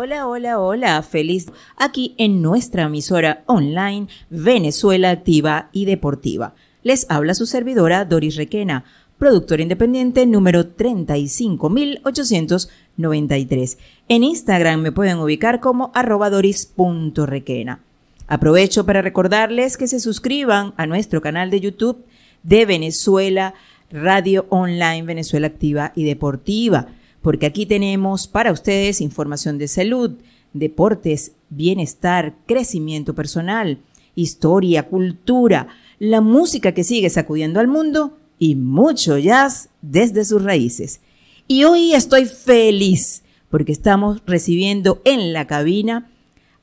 Hola, hola, hola, feliz aquí en nuestra emisora online Venezuela Activa y Deportiva. Les habla su servidora Doris Requena, productora independiente número 35893. En Instagram me pueden ubicar como doris.requena. Aprovecho para recordarles que se suscriban a nuestro canal de YouTube de Venezuela Radio Online Venezuela Activa y Deportiva porque aquí tenemos para ustedes información de salud, deportes, bienestar, crecimiento personal, historia, cultura, la música que sigue sacudiendo al mundo y mucho jazz desde sus raíces. Y hoy estoy feliz porque estamos recibiendo en la cabina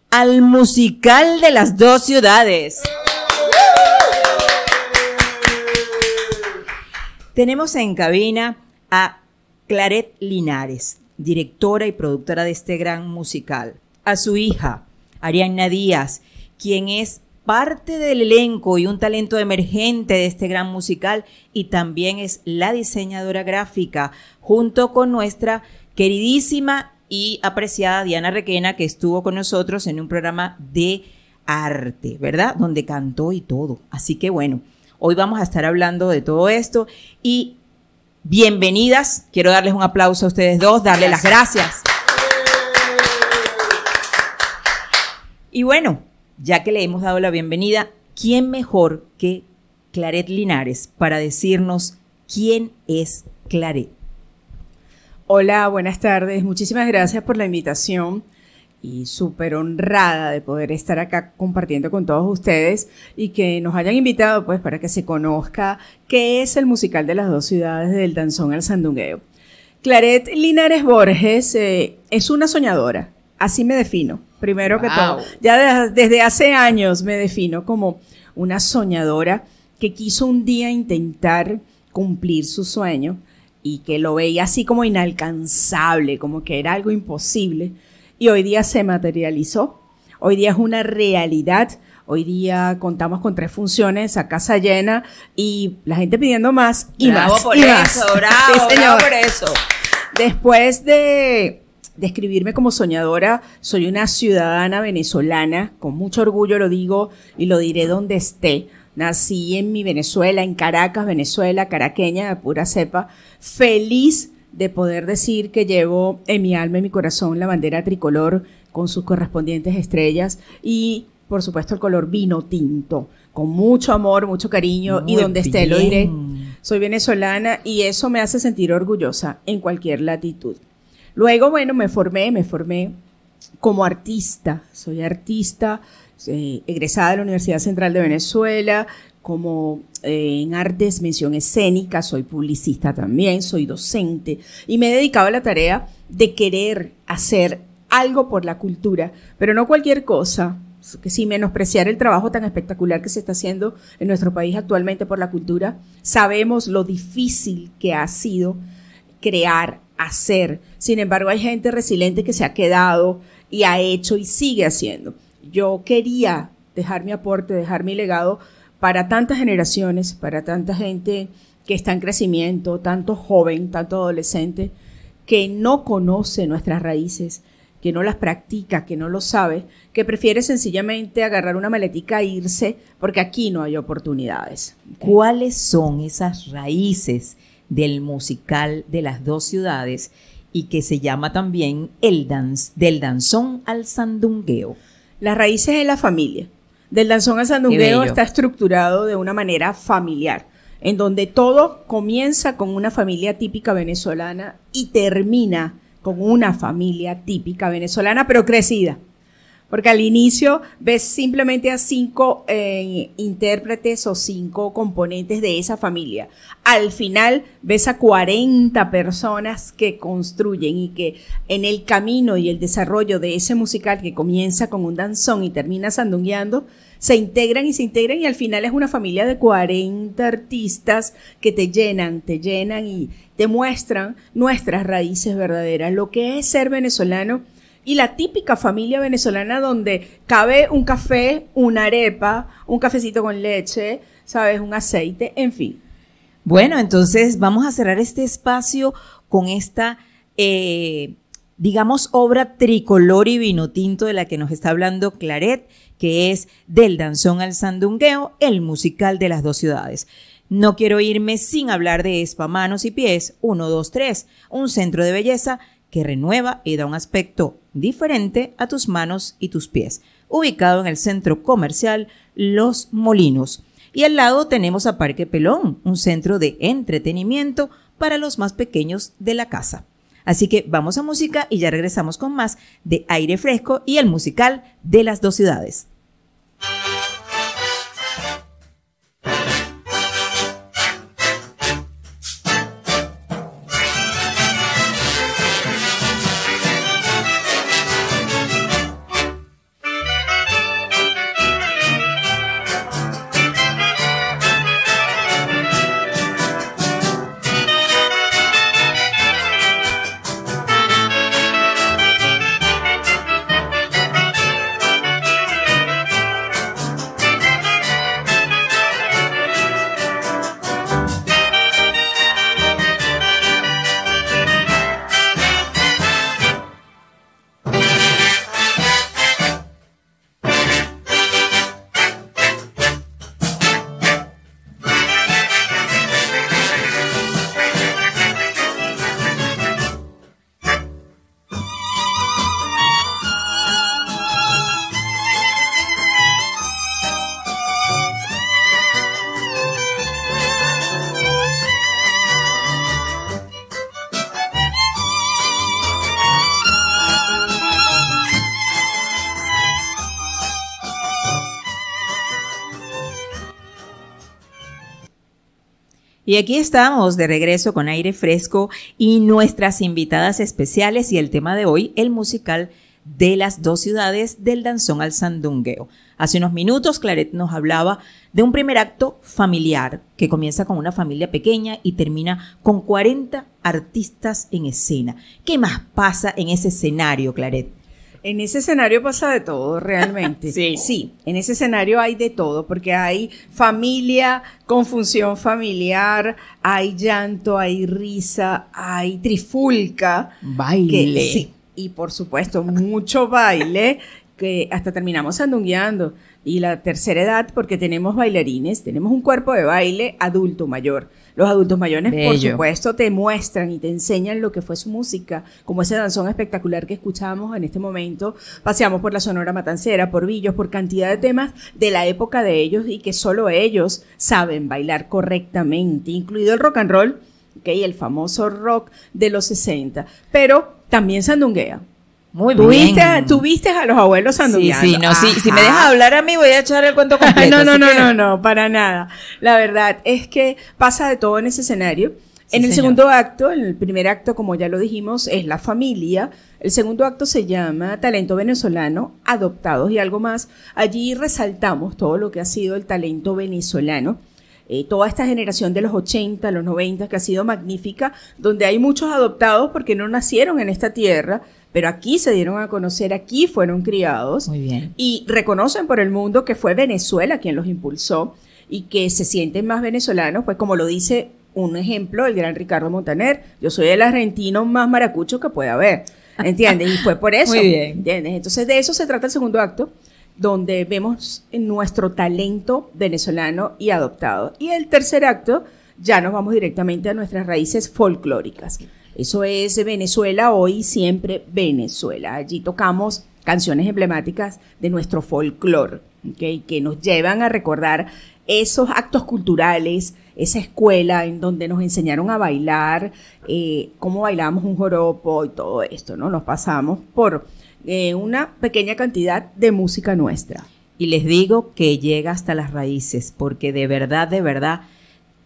al musical de las dos ciudades. Tenemos en cabina a Claret Linares, directora y productora de este gran musical, a su hija, Arianna Díaz, quien es parte del elenco y un talento emergente de este gran musical y también es la diseñadora gráfica, junto con nuestra queridísima y apreciada Diana Requena, que estuvo con nosotros en un programa de arte, ¿verdad? Donde cantó y todo. Así que bueno, hoy vamos a estar hablando de todo esto y bienvenidas. Quiero darles un aplauso a ustedes dos, darle las gracias. Y bueno, ya que le hemos dado la bienvenida, ¿quién mejor que Claret Linares para decirnos quién es Claret? Hola, buenas tardes. Muchísimas gracias por la invitación y súper honrada de poder estar acá compartiendo con todos ustedes y que nos hayan invitado pues para que se conozca qué es el musical de las dos ciudades del danzón al sandungueo. Claret Linares Borges eh, es una soñadora, así me defino, primero que todo. Ya desde hace años me defino como una soñadora que quiso un día intentar cumplir su sueño y que lo veía así como inalcanzable, como que era algo imposible y hoy día se materializó. Hoy día es una realidad. Hoy día contamos con tres funciones a casa llena y la gente pidiendo más y más. Por eso, por eso. Después de describirme como soñadora, soy una ciudadana venezolana, con mucho orgullo lo digo y lo diré donde esté. Nací en mi Venezuela, en Caracas, Venezuela, caraqueña de pura cepa, feliz de poder decir que llevo en mi alma, y mi corazón, la bandera tricolor con sus correspondientes estrellas y, por supuesto, el color vino tinto, con mucho amor, mucho cariño y donde esté lo iré Soy venezolana y eso me hace sentir orgullosa en cualquier latitud. Luego, bueno, me formé, me formé como artista. Soy artista eh, egresada de la Universidad Central de Venezuela, como eh, en artes, mención escénica, soy publicista también, soy docente y me he dedicado a la tarea de querer hacer algo por la cultura, pero no cualquier cosa, que sin menospreciar el trabajo tan espectacular que se está haciendo en nuestro país actualmente por la cultura, sabemos lo difícil que ha sido crear, hacer. Sin embargo, hay gente resiliente que se ha quedado y ha hecho y sigue haciendo. Yo quería dejar mi aporte, dejar mi legado para tantas generaciones, para tanta gente que está en crecimiento, tanto joven, tanto adolescente, que no conoce nuestras raíces, que no las practica, que no lo sabe, que prefiere sencillamente agarrar una maletica e irse porque aquí no hay oportunidades. ¿Cuáles son esas raíces del musical de las dos ciudades y que se llama también el dance, del danzón al sandungueo? Las raíces de la familia del danzón a sandungueo está estructurado de una manera familiar, en donde todo comienza con una familia típica venezolana y termina con una familia típica venezolana, pero crecida. Porque al inicio ves simplemente a cinco eh, intérpretes o cinco componentes de esa familia. Al final ves a 40 personas que construyen y que en el camino y el desarrollo de ese musical que comienza con un danzón y termina sandungueando, se integran y se integran y al final es una familia de 40 artistas que te llenan, te llenan y te muestran nuestras raíces verdaderas, lo que es ser venezolano y la típica familia venezolana donde cabe un café, una arepa, un cafecito con leche, ¿sabes? Un aceite, en fin. Bueno, entonces vamos a cerrar este espacio con esta, eh, digamos, obra tricolor y vino tinto de la que nos está hablando Claret, que es Del Danzón al Sandungueo, el musical de las dos ciudades. No quiero irme sin hablar de Espa Manos y Pies, 1, 2, 3, un centro de belleza que renueva y da un aspecto diferente a tus manos y tus pies, ubicado en el centro comercial Los Molinos. Y al lado tenemos a Parque Pelón, un centro de entretenimiento para los más pequeños de la casa. Así que vamos a música y ya regresamos con más de aire fresco y el musical de las dos ciudades. Y aquí estamos de regreso con aire fresco y nuestras invitadas especiales y el tema de hoy, el musical de las dos ciudades del danzón al sandungueo. Hace unos minutos Claret nos hablaba de un primer acto familiar que comienza con una familia pequeña y termina con 40 artistas en escena. ¿Qué más pasa en ese escenario, Claret? En ese escenario pasa de todo, realmente. sí. Sí, en ese escenario hay de todo, porque hay familia, con función familiar, hay llanto, hay risa, hay trifulca. Baile. sí, y por supuesto, mucho baile, que hasta terminamos andungueando. Y la tercera edad, porque tenemos bailarines, tenemos un cuerpo de baile adulto mayor los adultos mayores, por supuesto, te muestran y te enseñan lo que fue su música, como ese danzón espectacular que escuchamos en este momento. Paseamos por la Sonora Matancera, por Villos, por cantidad de temas de la época de ellos y que solo ellos saben bailar correctamente, incluido el rock and roll, el famoso rock de los 60, pero también sandunguea. Muy ¿Tuviste, Tuviste a los abuelos anduvianos. Sí, sí, no, si me dejas hablar a mí voy a echar el cuento completo. no, no, no, no, no, para nada. La verdad es que pasa de todo en ese escenario. en el segundo acto, en el primer acto, como ya lo dijimos, es la familia. El segundo acto se llama Talento Venezolano, Adoptados y algo más. Allí resaltamos todo lo que ha sido el talento venezolano. Eh, toda esta generación de los 80, los 90, que ha sido magnífica, donde hay muchos adoptados porque no nacieron en esta tierra, pero aquí se dieron a conocer, aquí fueron criados. Y reconocen por el mundo que fue Venezuela quien los impulsó y que se sienten más venezolanos, pues como lo dice un ejemplo, el gran Ricardo Montaner, yo soy el argentino más maracucho que pueda haber, ¿entiendes? Y fue por eso, Muy bien. Entonces de eso se trata el segundo acto, donde vemos nuestro talento venezolano y adoptado. Y el tercer acto, ya nos vamos directamente a nuestras raíces folclóricas. Eso es Venezuela hoy, siempre Venezuela. Allí tocamos canciones emblemáticas de nuestro folclore, que nos llevan a recordar esos actos culturales, esa escuela en donde nos enseñaron a bailar, eh, cómo bailamos un joropo y todo esto, ¿no? Nos pasamos por eh, una pequeña cantidad de música nuestra. Y les digo que llega hasta las raíces, porque de verdad, de verdad,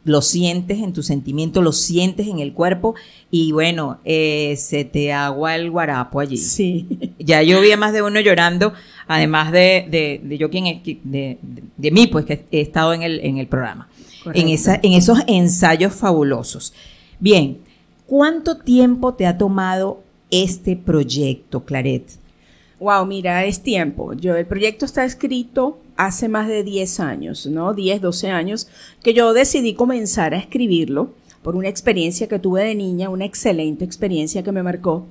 lo sientes en tu sentimiento, lo sientes en el cuerpo y bueno, eh, se te agua el guarapo allí. Sí. Ya yo vi a más de uno llorando, además de, de, yo quien de, de, mí, pues que he estado en el, en el programa, en, esa, en esos ensayos fabulosos. Bien, ¿cuánto tiempo te ha tomado este proyecto, Claret? Wow, mira, es tiempo. Yo, el proyecto está escrito hace más de 10 años, ¿no? 10, 12 años, que yo decidí comenzar a escribirlo por una experiencia que tuve de niña, una excelente experiencia que me marcó.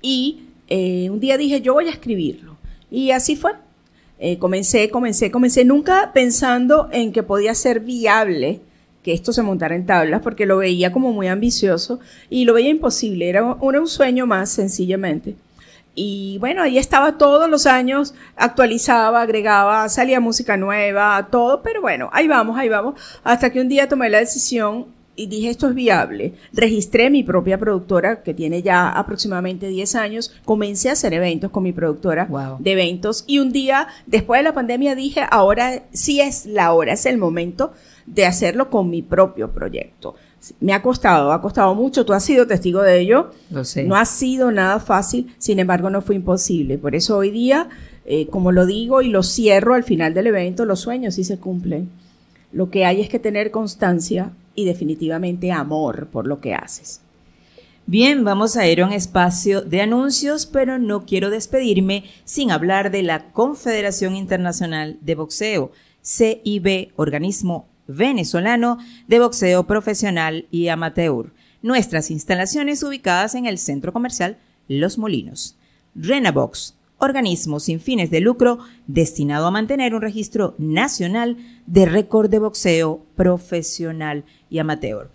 Y eh, un día dije, yo voy a escribirlo. Y así fue. Eh, comencé, comencé, comencé, nunca pensando en que podía ser viable que esto se montara en tablas, porque lo veía como muy ambicioso y lo veía imposible. era un sueño más, sencillamente. Y bueno, ahí estaba todos los años, actualizaba, agregaba, salía música nueva, todo, pero bueno, ahí vamos, ahí vamos, hasta que un día tomé la decisión y dije esto es viable. Registré mi propia productora que tiene ya aproximadamente 10 años, comencé a hacer eventos con mi productora de eventos y un día después de la pandemia dije ahora sí es la hora, es el momento de hacerlo con mi propio proyecto. Me ha costado, ha costado mucho, tú has sido testigo de ello. sé. No ha sido nada fácil, sin embargo no fue imposible. Por eso hoy día, eh, como lo digo y lo cierro al final del evento, los sueños sí se cumplen. Lo que hay es que tener constancia y definitivamente amor por lo que haces. Bien, vamos a ir a un espacio de anuncios, pero no quiero despedirme sin hablar de la Confederación Internacional de Boxeo, CIB, organismo venezolano de boxeo profesional y amateur. Nuestras instalaciones ubicadas en el centro comercial Los Molinos. Renabox, organismo sin fines de lucro destinado a mantener un registro nacional de récord de boxeo profesional y amateur.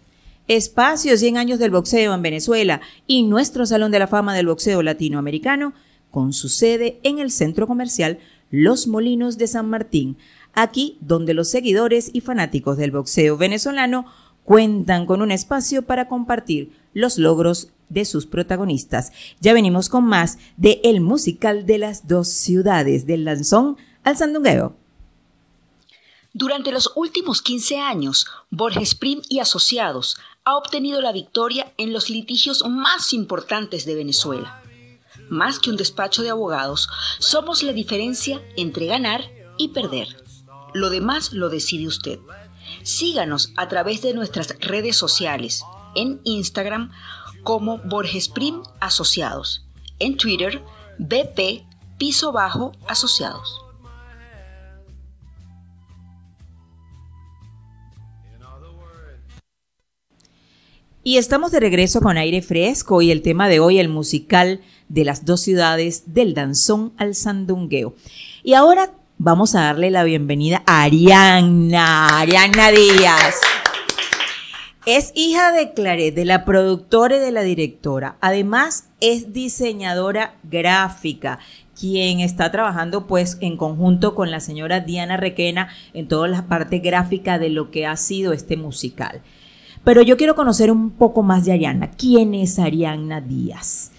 Espacio 100 años del boxeo en Venezuela y nuestro Salón de la Fama del Boxeo Latinoamericano con su sede en el centro comercial Los Molinos de San Martín, aquí donde los seguidores y fanáticos del boxeo venezolano cuentan con un espacio para compartir los logros de sus protagonistas. Ya venimos con más de El Musical de las Dos Ciudades, del Lanzón al Sandungueo. Durante los últimos 15 años, Borges Prim y Asociados ha obtenido la victoria en los litigios más importantes de Venezuela. Más que un despacho de abogados, somos la diferencia entre ganar y perder. Lo demás lo decide usted. Síganos a través de nuestras redes sociales, en Instagram como Borges Prim Asociados, en Twitter BP Piso Bajo Asociados. Y estamos de regreso con aire fresco y el tema de hoy, el musical de las dos ciudades, del danzón al sandungueo. Y ahora vamos a darle la bienvenida a Ariana, Ariana Díaz. Es hija de Claret, de la productora y de la directora. Además, es diseñadora gráfica, quien está trabajando pues en conjunto con la señora Diana Requena en toda la parte gráfica de lo que ha sido este musical. Pero yo quiero conocer un poco más de Arianna, ¿Quién es Arianna Díaz?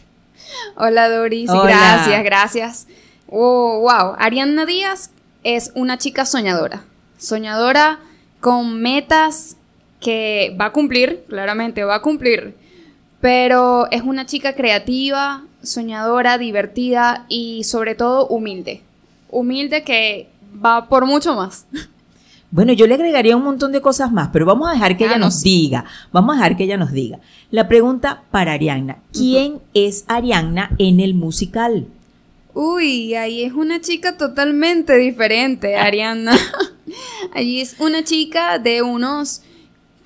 Hola Doris, gracias, gracias. Oh, wow. Arianna Díaz es una chica soñadora. Soñadora con metas que va a cumplir, claramente va a cumplir. Pero es una chica creativa, soñadora, divertida y sobre todo humilde. Humilde que va por mucho más. Bueno, yo le agregaría un montón de cosas más, pero vamos a dejar que ella ah, nos diga. Vamos a dejar que ella nos diga. La pregunta para Arianna. ¿Quién es Arianna en el musical? Uy, ahí es una chica totalmente diferente, Ariana. Allí es una chica de unos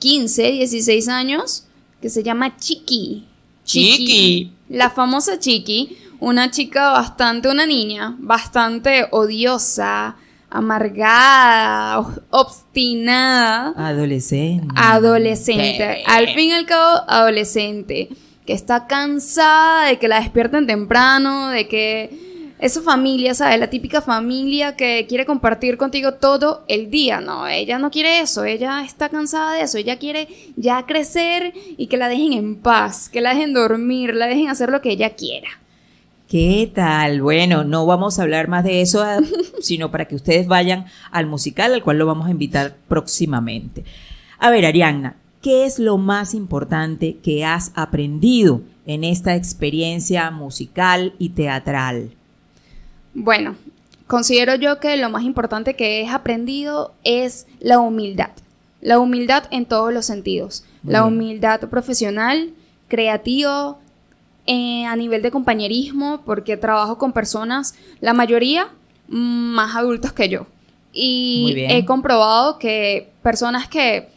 15, 16 años que se llama Chiqui. Chiqui. La famosa Chiqui, una chica bastante, una niña, bastante odiosa, amargada, obstinada. Adolescente. Adolescente. Al fin y al cabo, adolescente. Que está cansada de que la despierten temprano, de que esa familia, ¿sabes? La típica familia que quiere compartir contigo todo el día. No, ella no quiere eso, ella está cansada de eso, ella quiere ya crecer y que la dejen en paz, que la dejen dormir, la dejen hacer lo que ella quiera. ¿Qué tal? Bueno, no vamos a hablar más de eso, ah, sino para que ustedes vayan al musical, al cual lo vamos a invitar próximamente. A ver, Arianna, ¿qué es lo más importante que has aprendido en esta experiencia musical y teatral? Bueno, considero yo que lo más importante que he aprendido es la humildad. La humildad en todos los sentidos. la humildad profesional, creativo, eh, a nivel de compañerismo, porque trabajo con personas, la mayoría mm, más adultos que yo. Y he comprobado que personas que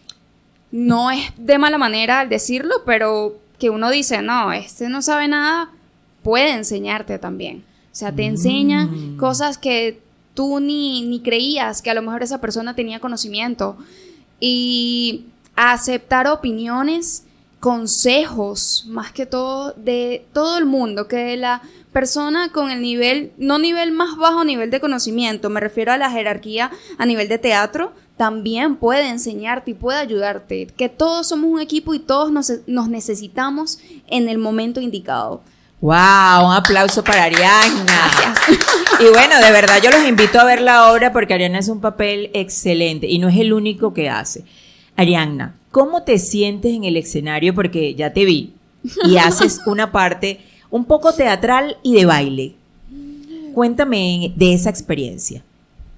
no es de mala manera al decirlo, pero que uno dice, no, este no sabe nada, puede enseñarte también. O sea, te enseña mm. cosas que tú ni, ni creías que a lo mejor esa persona tenía conocimiento. Y aceptar opiniones, consejos, más que todo, de todo el mundo, que la persona con el nivel, no nivel más bajo, nivel de conocimiento, me refiero a la jerarquía a nivel de teatro, también puede enseñarte y puede ayudarte, que todos somos un equipo y todos nos necesitamos en el momento indicado. ¡Wow! Un aplauso para Ariadna. Gracias. Y bueno, de verdad yo los invito a ver la obra porque arianna es un papel excelente y no es el único que hace. Arianna, ¿cómo te sientes en el escenario? Porque ya te vi y haces una parte un poco teatral y de baile. Cuéntame de esa experiencia.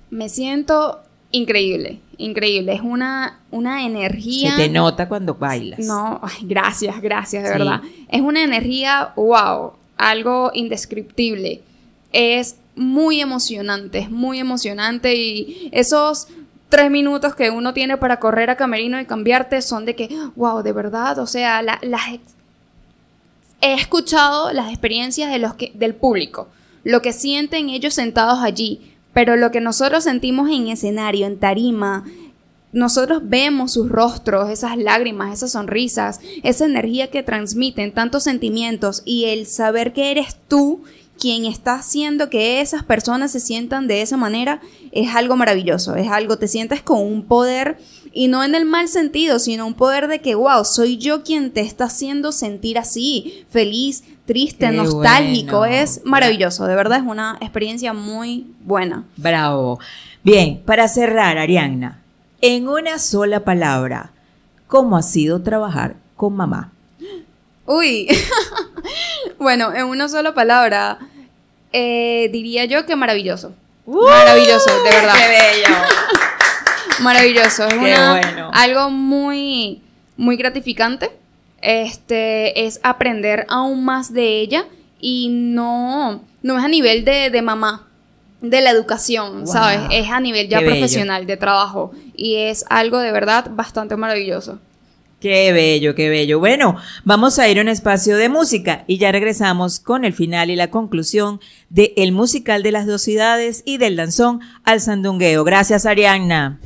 Me siento Increíble, increíble. Es una, una energía. Se te nota cuando bailas. No, gracias, gracias, de verdad. Es una energía, wow, algo indescriptible. Es muy emocionante, es muy emocionante y esos tres minutos que uno tiene para correr a camerino y cambiarte son de que, wow, de verdad, o sea, he escuchado las experiencias de los del público, lo que sienten ellos sentados allí, pero lo que nosotros sentimos en escenario, en tarima, nosotros vemos sus rostros, esas lágrimas, esas sonrisas, esa energía que transmiten, tantos sentimientos y el saber que eres tú quien está haciendo que esas personas se sientan de esa manera es algo maravilloso, es algo, te sientes con un poder y no en el mal sentido, sino un poder de que, wow, soy yo quien te está haciendo sentir así, feliz, triste, nostálgico, es maravilloso, de verdad es una experiencia muy buena. Bravo. Bien, para cerrar, Arianna, en una sola palabra, ¿cómo ha sido trabajar con mamá? Uy, bueno, en una sola palabra, eh, diría yo que maravilloso. ¡Uh! maravilloso, de verdad. ¡Qué bello! maravilloso, es algo muy, muy gratificante este, es aprender aún más de ella y no, no es a nivel de, de mamá, de la educación, ¿sabes? Es a nivel ya profesional, de trabajo y es algo de verdad bastante maravilloso. Qué bello, qué bello. Bueno, vamos a ir a un espacio de música y ya regresamos con el final y la conclusión de El musical de las dos ciudades y del danzón al sandungueo. Gracias, Arianna.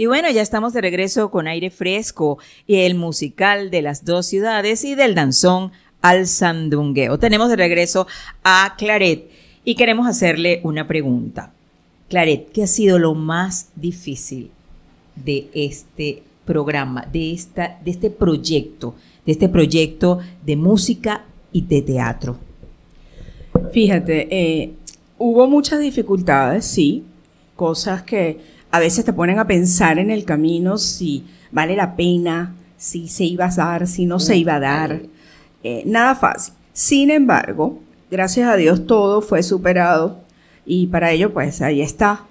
Y bueno, ya estamos de regreso con aire fresco y el musical de las dos ciudades y del danzón al sandungueo. Tenemos de regreso a Claret y queremos hacerle una pregunta. Claret, ¿qué ha sido lo más difícil de este programa, de, esta, de este proyecto, de este proyecto de música y de teatro? Fíjate, eh, hubo muchas dificultades, sí, cosas que a veces te ponen a pensar en el camino si vale la pena, si se iba a dar, si no se iba a dar. Eh, nada fácil. Sin embargo, gracias a Dios todo fue superado y para ello pues ahí está.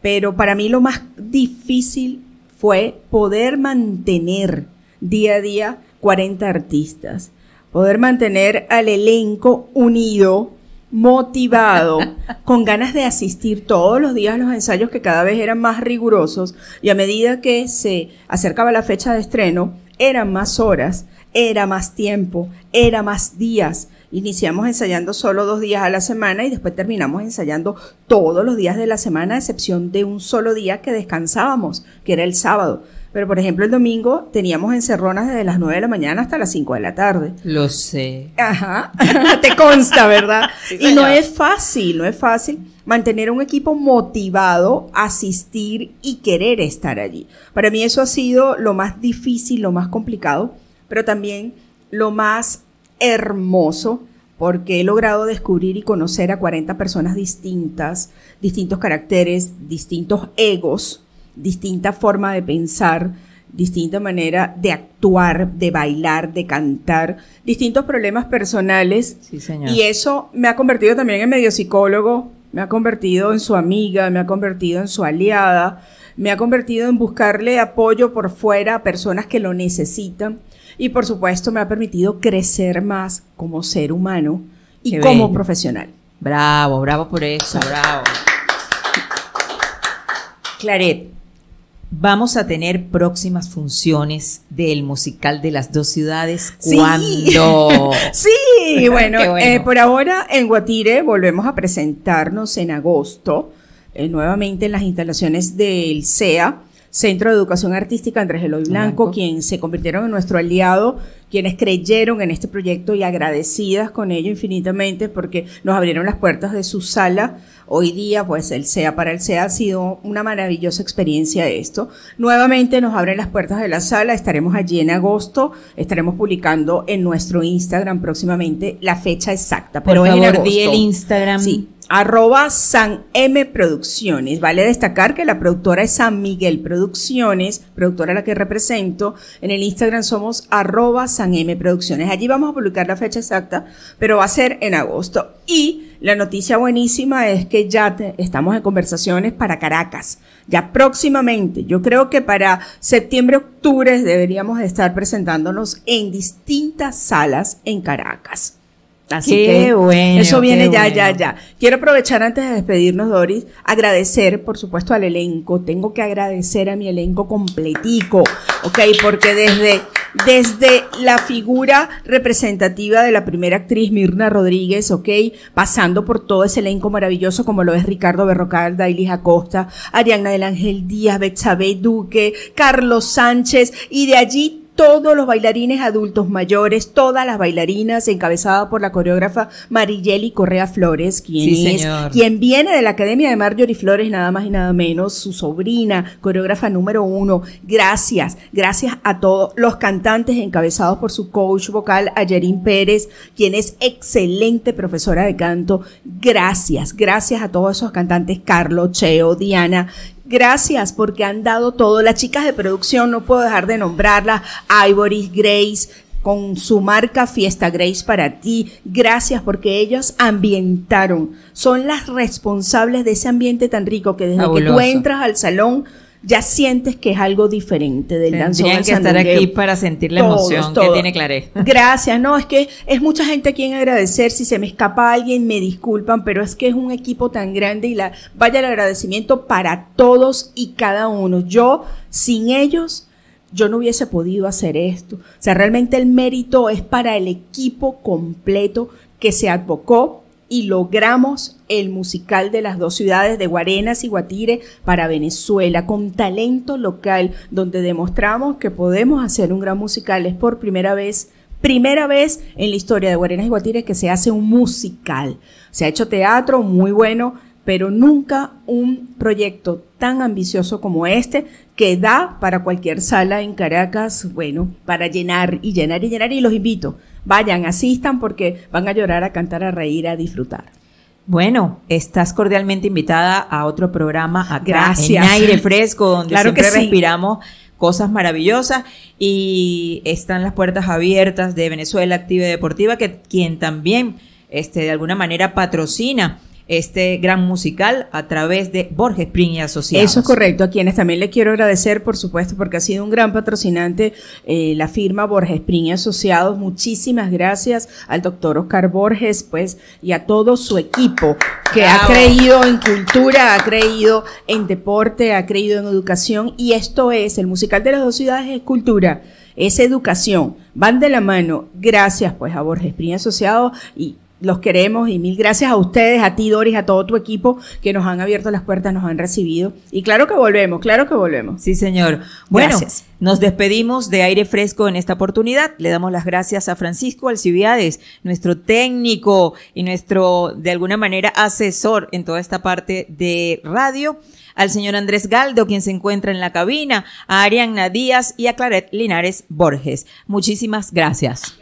Pero para mí lo más difícil fue poder mantener día a día 40 artistas, poder mantener al elenco unido, motivado, con ganas de asistir todos los días a los ensayos que cada vez eran más rigurosos y a medida que se acercaba la fecha de estreno, eran más horas, era más tiempo, era más días. Iniciamos ensayando solo dos días a la semana y después terminamos ensayando todos los días de la semana, a excepción de un solo día que descansábamos, que era el sábado. Pero, por ejemplo, el domingo teníamos encerronas desde las 9 de la mañana hasta las 5 de la tarde. Lo sé. Ajá, te consta, ¿verdad? y no es fácil, no es fácil mantener un equipo motivado, asistir y querer estar allí. Para mí eso ha sido lo más difícil, lo más complicado, pero también lo más hermoso porque he logrado descubrir y conocer a 40 personas distintas, distintos caracteres, distintos egos, distinta forma de pensar, distinta manera de actuar, de bailar, de cantar, distintos problemas personales. Y eso me ha convertido también en medio psicólogo, me ha convertido en su amiga, me ha convertido en su aliada, me ha convertido en buscarle apoyo por fuera a personas que lo necesitan. Y por supuesto me ha permitido crecer más como ser humano y como profesional. Bravo, bravo por eso, bravo. Claret, Vamos a tener próximas funciones del musical de las dos ciudades. Cuando Sí, sí eh, bueno, por ahora en Guatire volvemos a presentarnos en agosto, eh, nuevamente en las instalaciones del CEA Centro de Educación Artística Andrés Eloy Blanco, quienes quien se convirtieron en nuestro aliado, quienes creyeron en este proyecto y agradecidas con ello infinitamente porque nos abrieron las puertas de su sala. Hoy día, pues el SEA para el SEA ha sido una maravillosa experiencia esto. Nuevamente nos abren las puertas de la sala, estaremos allí en agosto, estaremos publicando en nuestro Instagram próximamente la fecha exacta. Pero en favor, di el Instagram. Sí, arroba San M Producciones. Vale destacar que la productora es San Miguel Producciones, productora a la que represento. En el Instagram somos arroba San M Producciones. Allí vamos a publicar la fecha exacta, pero va a ser en agosto. Y la noticia buenísima es que ya estamos en conversaciones para Caracas. Ya próximamente, yo creo que para septiembre, octubre deberíamos estar presentándonos en distintas salas en Caracas. Así que bueno, eso viene ya, ya, ya. Quiero aprovechar antes de despedirnos, Doris, agradecer, por supuesto, al elenco. Tengo que agradecer a mi elenco completico, ¿ok? Porque desde, desde la figura representativa de la primera actriz, Mirna Rodríguez, ¿ok? Pasando por todo ese elenco maravilloso como lo es Ricardo Berrocal, Dailis Acosta, Ariana del Ángel Díaz, Betsabe Duque, Carlos Sánchez, y de allí todos los bailarines adultos mayores, todas las bailarinas, encabezada por la coreógrafa Marigeli Correa Flores, quien quien viene de la Academia de Marjorie Flores, nada más y nada menos, su sobrina, coreógrafa número uno. Gracias, gracias a todos los cantantes encabezados por su coach vocal, Ayerín Pérez, quien es excelente profesora de canto. Gracias, gracias a todos esos cantantes, Carlos, Cheo, Diana, Gracias porque han dado todo. Las chicas de producción, no puedo dejar de nombrarlas, Ivory, Grace, con su marca Fiesta Grace para ti. Gracias porque ellas ambientaron. Son las responsables de ese ambiente tan rico que desde que tú entras al salón ya sientes que es algo diferente del danzón que estar aquí para sentir la emoción que tiene Claré. Gracias, no, es que es mucha gente a quien agradecer, si se me escapa alguien me disculpan, pero es que es un equipo tan grande y la vaya el agradecimiento para todos y cada uno. Yo sin ellos yo no hubiese podido hacer esto. O sea, realmente el mérito es para el equipo completo que se advocó y logramos el musical de las dos ciudades de Guarenas y Guatire para Venezuela, con talento local, donde demostramos que podemos hacer un gran musical. Es por primera vez primera vez en la historia de Guarenas y Guatire que se hace un musical. Se ha hecho teatro muy bueno, pero nunca un proyecto tan ambicioso como este que da para cualquier sala en Caracas, bueno, para llenar y llenar y llenar. Y los invito Vayan, asistan porque van a llorar, a cantar, a reír, a disfrutar. Bueno, estás cordialmente invitada a otro programa acá en aire fresco, donde siempre respiramos cosas maravillosas y están las puertas abiertas de Venezuela Activa Deportiva, que quien también este, de alguna manera patrocina este gran musical a través de Borges spring y Asociados. Eso es correcto, a quienes también le quiero agradecer, por supuesto, porque ha sido un gran patrocinante eh, la firma Borges spring y Asociados. Muchísimas gracias al doctor Oscar Borges, pues, y a todo su equipo que ha creído en cultura, ha creído en deporte, ha creído en educación, y esto es, el musical de las dos ciudades es cultura es educación, van de la mano. Gracias pues a Borges spring Asociados y los queremos y mil gracias a ustedes, a ti Doris, a todo tu equipo que nos han abierto las puertas, nos han recibido. Y claro que volvemos, claro que volvemos. Sí, señor. Bueno, nos despedimos de aire fresco en esta oportunidad. Le damos las gracias a Francisco Alcibiades, nuestro técnico y nuestro, de alguna manera, asesor en toda esta parte de radio al señor Andrés Galdo, quien se encuentra en la cabina, a Arianna Díaz y a Claret Linares Borges. Muchísimas gracias.